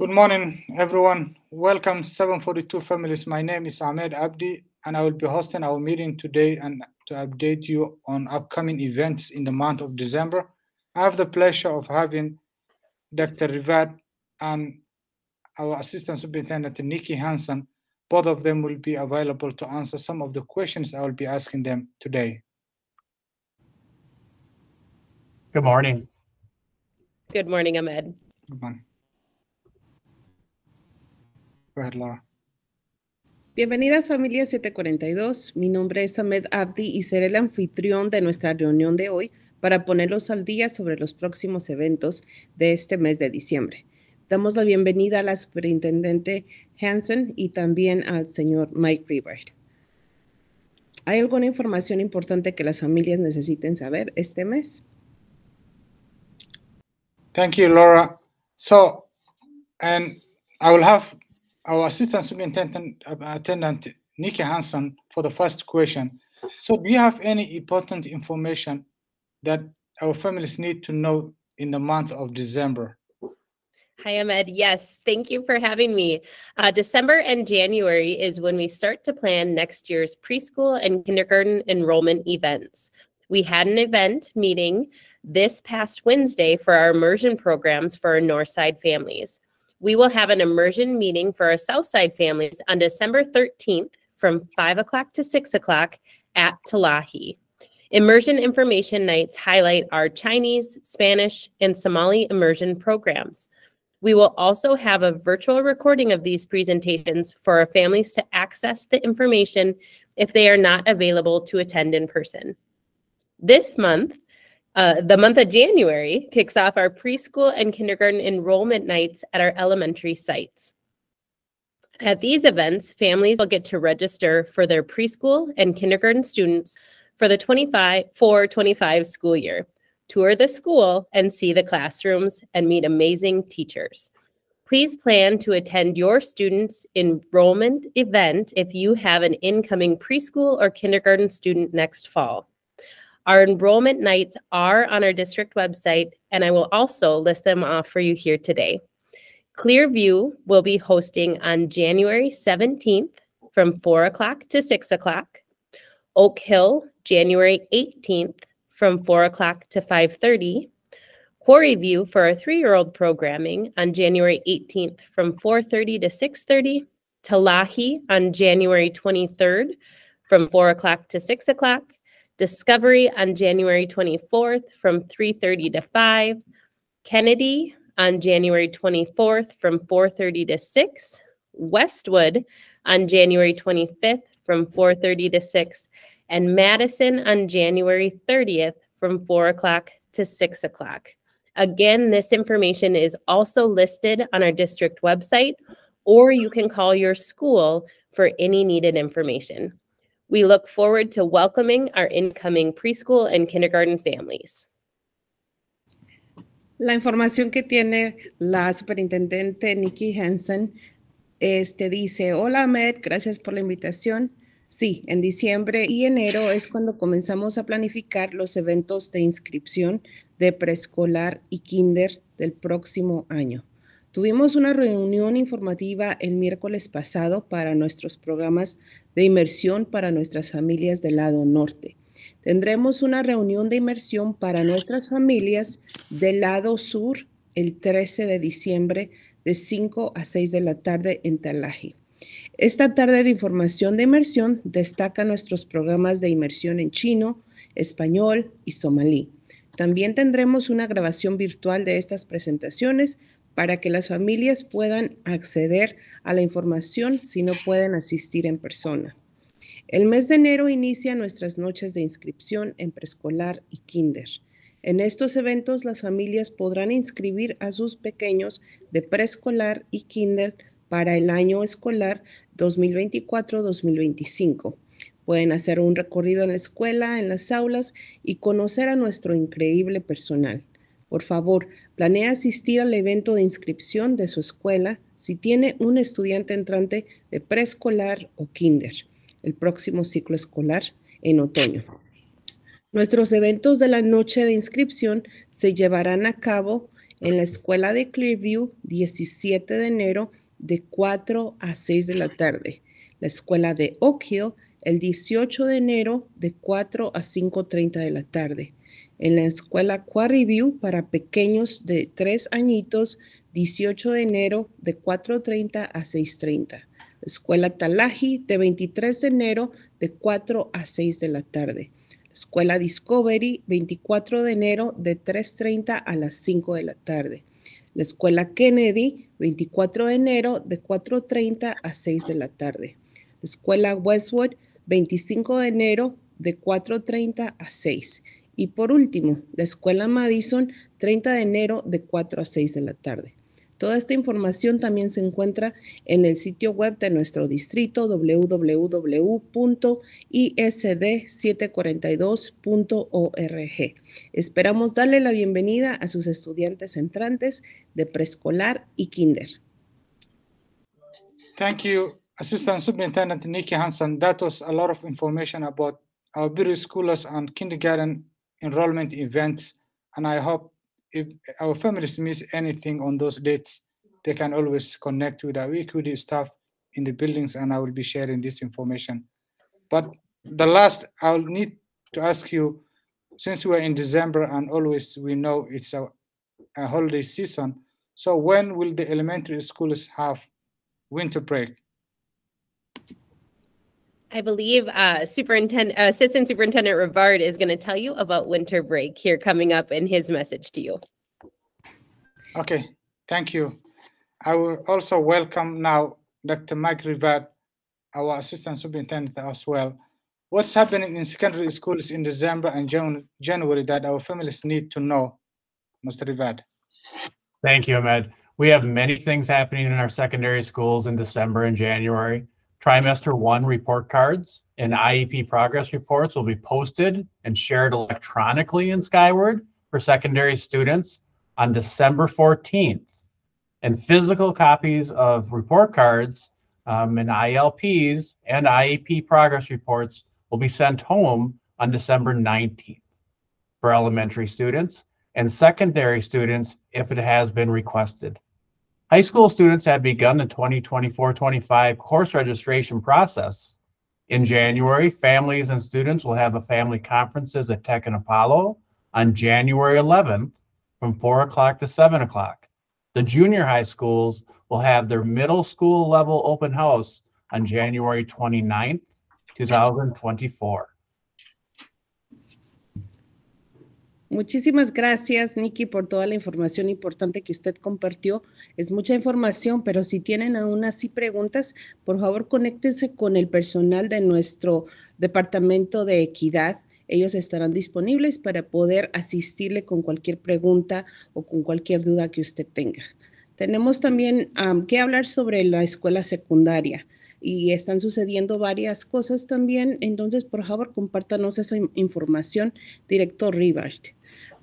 Good morning, everyone. Welcome 742 families. My name is Ahmed Abdi, and I will be hosting our meeting today and to update you on upcoming events in the month of December. I have the pleasure of having Dr. Rivat and our Assistant Superintendent Nikki Hansen. Both of them will be available to answer some of the questions I will be asking them today. Good morning. Good morning, Ahmed. Good morning. Bienvenidas familia 742. Mi nombre es Ahmed Abdi y seré el anfitrión de nuestra reunión de hoy para ponerlos al día sobre los próximos eventos de este mes de diciembre. Damos la bienvenida a la superintendente Hansen y también al señor Mike river ¿Hay alguna información importante que las familias necesiten saber este mes? Thank you, Laura. So, and I will have our assistant superintendent uh, attendant Nikki Hansen for the first question. So do you have any important information that our families need to know in the month of December? Hi, Ahmed. Yes, thank you for having me. Uh, December and January is when we start to plan next year's preschool and kindergarten enrollment events. We had an event meeting this past Wednesday for our immersion programs for our Northside families. We will have an immersion meeting for our Southside families on December 13th from 5 o'clock to 6 o'clock at Talahi. Immersion information nights highlight our Chinese, Spanish, and Somali immersion programs. We will also have a virtual recording of these presentations for our families to access the information if they are not available to attend in person. This month, uh, the month of January kicks off our preschool and kindergarten enrollment nights at our elementary sites. At these events, families will get to register for their preschool and kindergarten students for the 25 for 25 school year. Tour the school and see the classrooms and meet amazing teachers. Please plan to attend your student's enrollment event if you have an incoming preschool or kindergarten student next fall. Our enrollment nights are on our district website, and I will also list them off for you here today. Clearview will be hosting on January 17th from 4 o'clock to 6 o'clock. Oak Hill, January 18th from 4 o'clock to 5.30. Quarry View for our three-year-old programming on January 18th from 4.30 to 6.30. Talahi on January 23rd from 4 o'clock to 6 o'clock. Discovery on January 24th from 3:30 to 5, Kennedy on January 24th from 4:30 to 6, Westwood on January 25th from 4:30 to 6, and Madison on January 30th from 4 o'clock to 6 o'clock. Again, this information is also listed on our district website, or you can call your school for any needed information. We look forward to welcoming our incoming preschool and kindergarten families. La información que tiene la superintendente Nikki Hansen este, dice, hola Ahmed, gracias por la invitación. Sí, en diciembre y enero es cuando comenzamos a planificar los eventos de inscripción de preescolar y kinder del próximo año. Tuvimos una reunión informativa el miércoles pasado para nuestros programas de inmersión para nuestras familias del lado norte. Tendremos una reunión de inmersión para nuestras familias del lado sur el 13 de diciembre de 5 a 6 de la tarde en Talaji. Esta tarde de información de inmersión destaca nuestros programas de inmersión en chino, español y somalí. También tendremos una grabación virtual de estas presentaciones para que las familias puedan acceder a la información si no pueden asistir en persona. El mes de enero inicia nuestras noches de inscripción en preescolar y kinder. En estos eventos las familias podrán inscribir a sus pequeños de preescolar y kinder para el año escolar 2024-2025. Pueden hacer un recorrido en la escuela, en las aulas y conocer a nuestro increíble personal. Por favor, planea asistir al evento de inscripción de su escuela si tiene un estudiante entrante de preescolar o kinder el próximo ciclo escolar en otoño. Nuestros eventos de la noche de inscripción se llevarán a cabo en la escuela de Clearview 17 de enero de 4 a 6 de la tarde, la escuela de Oak Hill el 18 de enero de 4 a 5.30 de la tarde, en la escuela Quarryview para pequeños de tres añitos, 18 de enero de 4.30 a 6.30. Escuela Talaji de 23 de enero de 4 a 6 de la tarde. La Escuela Discovery 24 de enero de 3.30 a las 5 de la tarde. La Escuela Kennedy 24 de enero de 4.30 a 6 de la tarde. La Escuela Westwood 25 de enero de 4.30 a 6 y por último, la Escuela Madison, 30 de enero de 4 a 6 de la tarde. Toda esta información también se encuentra en el sitio web de nuestro distrito www.isd742.org. Esperamos darle la bienvenida a sus estudiantes entrantes de preescolar y kinder. Thank you, Assistant Superintendent Nikki Hansen. That was a lot of information about our and kindergarten enrollment events. And I hope if our families miss anything on those dates, they can always connect with our EQD staff in the buildings, and I will be sharing this information. But the last, I'll need to ask you, since we're in December and always we know it's a, a holiday season, so when will the elementary schools have winter break? I believe uh, Superintendent Assistant Superintendent Rivard is going to tell you about winter break here coming up in his message to you. Okay, thank you. I will also welcome now Dr. Mike Rivard, our Assistant Superintendent as well. What's happening in secondary schools in December and Jan January that our families need to know, Mr. Rivard? Thank you, Ahmed. We have many things happening in our secondary schools in December and January. Trimester one report cards and IEP progress reports will be posted and shared electronically in Skyward for secondary students on December 14th. And physical copies of report cards um, and ILPs and IEP progress reports will be sent home on December 19th for elementary students and secondary students if it has been requested. High school students have begun the 2024-25 course registration process. In January, families and students will have a family conferences at Tech and Apollo on January 11th from 4 o'clock to 7 o'clock. The junior high schools will have their middle school level open house on January 29th, 2024. Muchísimas gracias, Nikki, por toda la información importante que usted compartió. Es mucha información, pero si tienen aún así preguntas, por favor, conéctense con el personal de nuestro Departamento de Equidad. Ellos estarán disponibles para poder asistirle con cualquier pregunta o con cualquier duda que usted tenga. Tenemos también que hablar sobre la escuela secundaria y están sucediendo varias cosas también. Entonces, por favor, compártanos esa información, director Rivard.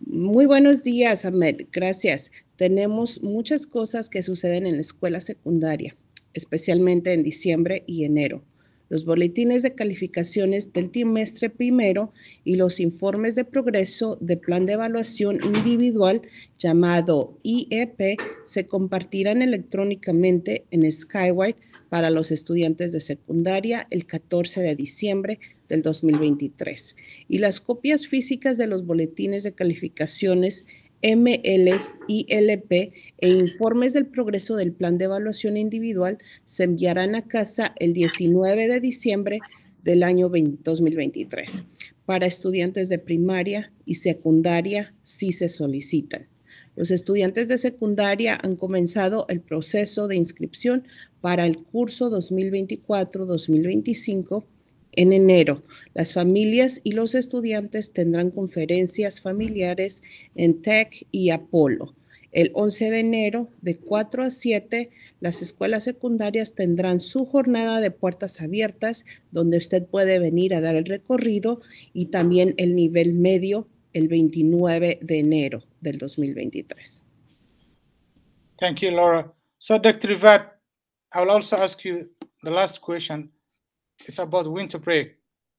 Muy buenos días, Ahmed. Gracias. Tenemos muchas cosas que suceden en la escuela secundaria, especialmente en diciembre y enero. Los boletines de calificaciones del trimestre primero y los informes de progreso de plan de evaluación individual llamado IEP se compartirán electrónicamente en Skyward para los estudiantes de secundaria el 14 de diciembre del 2023 y las copias físicas de los boletines de calificaciones ML, LP e informes del progreso del plan de evaluación individual se enviarán a casa el 19 de diciembre del año 2023 para estudiantes de primaria y secundaria si se solicitan. Los estudiantes de secundaria han comenzado el proceso de inscripción para el curso 2024-2025 en enero, las familias y los estudiantes tendrán conferencias familiares en Tech y Apolo. El 11 de enero, de 4 a 7, las escuelas secundarias tendrán su jornada de puertas abiertas, donde usted puede venir a dar el recorrido y también el nivel medio el 29 de enero del 2023. Thank you, Laura. So, Dr. Rivat, I will also ask you the last question. it's about winter break.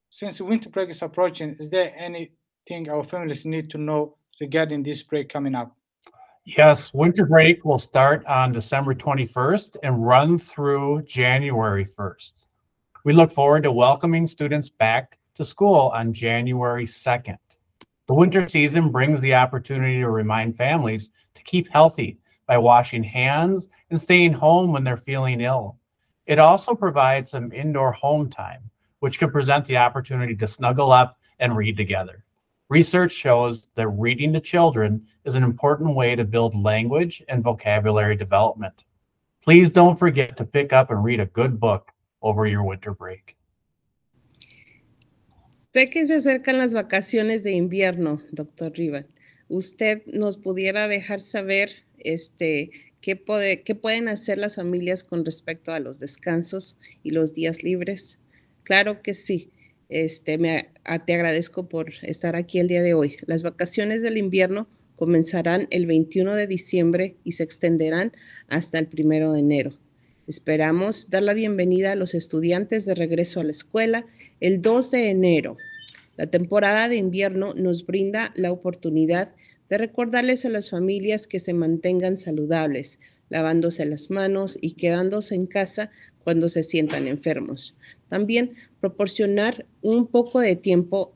Since winter break is approaching, is there anything our families need to know regarding this break coming up? Yes, winter break will start on December 21st and run through January 1st. We look forward to welcoming students back to school on January 2nd. The winter season brings the opportunity to remind families to keep healthy by washing hands and staying home when they're feeling ill. It also provides some indoor home time, which can present the opportunity to snuggle up and read together. Research shows that reading to children is an important way to build language and vocabulary development. Please don't forget to pick up and read a good book over your winter break. Sé que se acercan las vacaciones de invierno, doctor Rivas. Usted nos pudiera dejar saber este, ¿Qué, puede, ¿Qué pueden hacer las familias con respecto a los descansos y los días libres? Claro que sí. Este, me, te agradezco por estar aquí el día de hoy. Las vacaciones del invierno comenzarán el 21 de diciembre y se extenderán hasta el 1 de enero. Esperamos dar la bienvenida a los estudiantes de regreso a la escuela el 2 de enero. La temporada de invierno nos brinda la oportunidad de recordarles a las familias que se mantengan saludables, lavándose las manos y quedándose en casa cuando se sientan enfermos. También proporcionar un poco de tiempo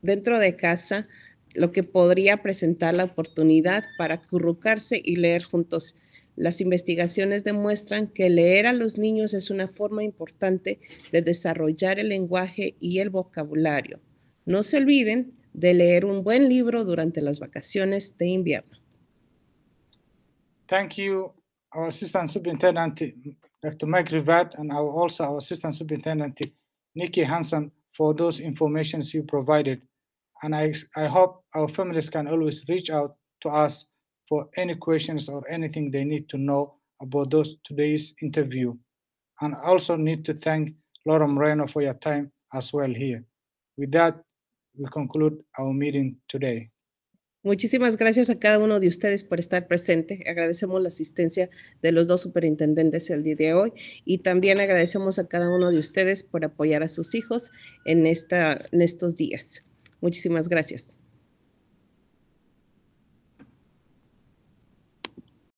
dentro de casa, lo que podría presentar la oportunidad para acurrucarse y leer juntos. Las investigaciones demuestran que leer a los niños es una forma importante de desarrollar el lenguaje y el vocabulario. No se olviden de leer un buen libro durante las vacaciones de invierno. Thank you, our Assistant Superintendent Dr. Mike Rivard, and our, also our Assistant Superintendent Nikki Hansen for those informations you provided. And I, I hope our families can always reach out to us for any questions or anything they need to know about those today's interview. And also need to thank Laura Moreno for your time as well here. With that, we conclude our meeting today. Muchísimas gracias a cada uno de ustedes por estar presente. Agradecemos la asistencia de los dos superintendentes el día de hoy y también agradecemos a cada uno de ustedes por apoyar a sus hijos en, esta, en estos días. Muchísimas gracias.